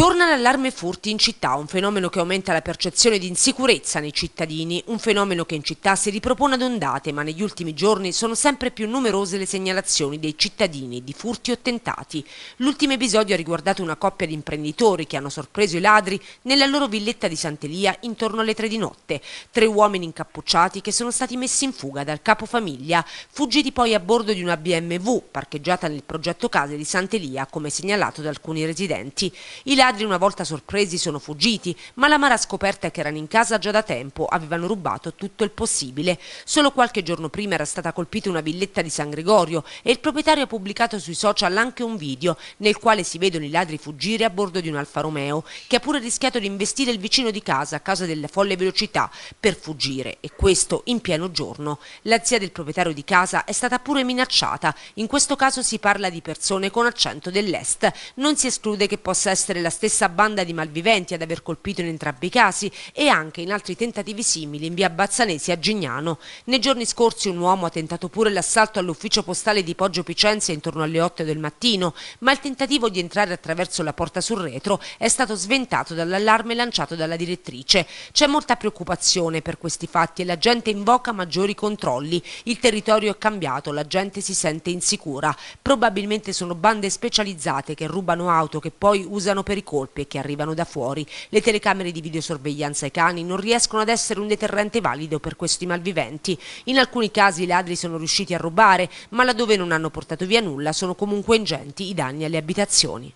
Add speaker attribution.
Speaker 1: Torna l'allarme furti in città, un fenomeno che aumenta la percezione di insicurezza nei cittadini, un fenomeno che in città si ripropone ad ondate, ma negli ultimi giorni sono sempre più numerose le segnalazioni dei cittadini di furti o tentati. L'ultimo episodio ha riguardato una coppia di imprenditori che hanno sorpreso i ladri nella loro villetta di Sant'Elia intorno alle tre di notte. Tre uomini incappucciati che sono stati messi in fuga dal capofamiglia, fuggiti poi a bordo di una BMW parcheggiata nel progetto case di Sant'Elia, come segnalato da alcuni residenti. I ladri ladri una volta sorpresi sono fuggiti, ma la mara scoperta è che erano in casa già da tempo, avevano rubato tutto il possibile. Solo qualche giorno prima era stata colpita una villetta di San Gregorio e il proprietario ha pubblicato sui social anche un video nel quale si vedono i ladri fuggire a bordo di un Alfa Romeo, che ha pure rischiato di investire il vicino di casa a causa della folle velocità per fuggire, e questo in pieno giorno. La zia del proprietario di casa è stata pure minacciata, in questo caso si parla di persone con accento dell'est. Non si esclude che possa essere la stessa banda di malviventi ad aver colpito in entrambi i casi e anche in altri tentativi simili in via Bazzanesi a Gignano. Nei giorni scorsi un uomo ha tentato pure l'assalto all'ufficio postale di Poggio Picenza intorno alle 8 del mattino, ma il tentativo di entrare attraverso la porta sul retro è stato sventato dall'allarme lanciato dalla direttrice. C'è molta preoccupazione per questi fatti e la gente invoca maggiori controlli. Il territorio è cambiato, la gente si sente insicura. Probabilmente sono bande specializzate che rubano auto che poi usano per i colpe che arrivano da fuori. Le telecamere di videosorveglianza ai cani non riescono ad essere un deterrente valido per questi malviventi. In alcuni casi i ladri sono riusciti a rubare, ma laddove non hanno portato via nulla sono comunque ingenti i danni alle abitazioni.